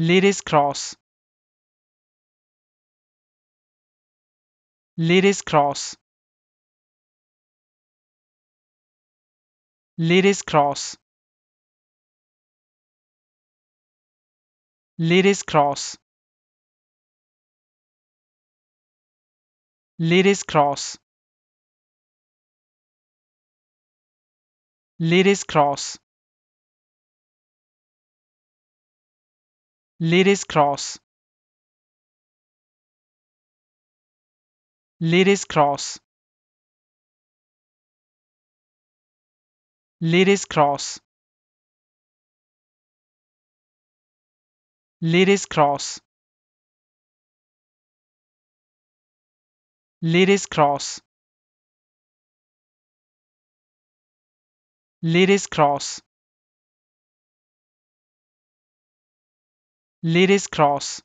Liris Cross Liris Cross Liris Cross Liris Cross Liris Cross Ladies Cross Ladies Cross Ladies Cross Ladies Cross Ladies Cross Ladies Cross Ladies cross. Ladies Cross Liris Cross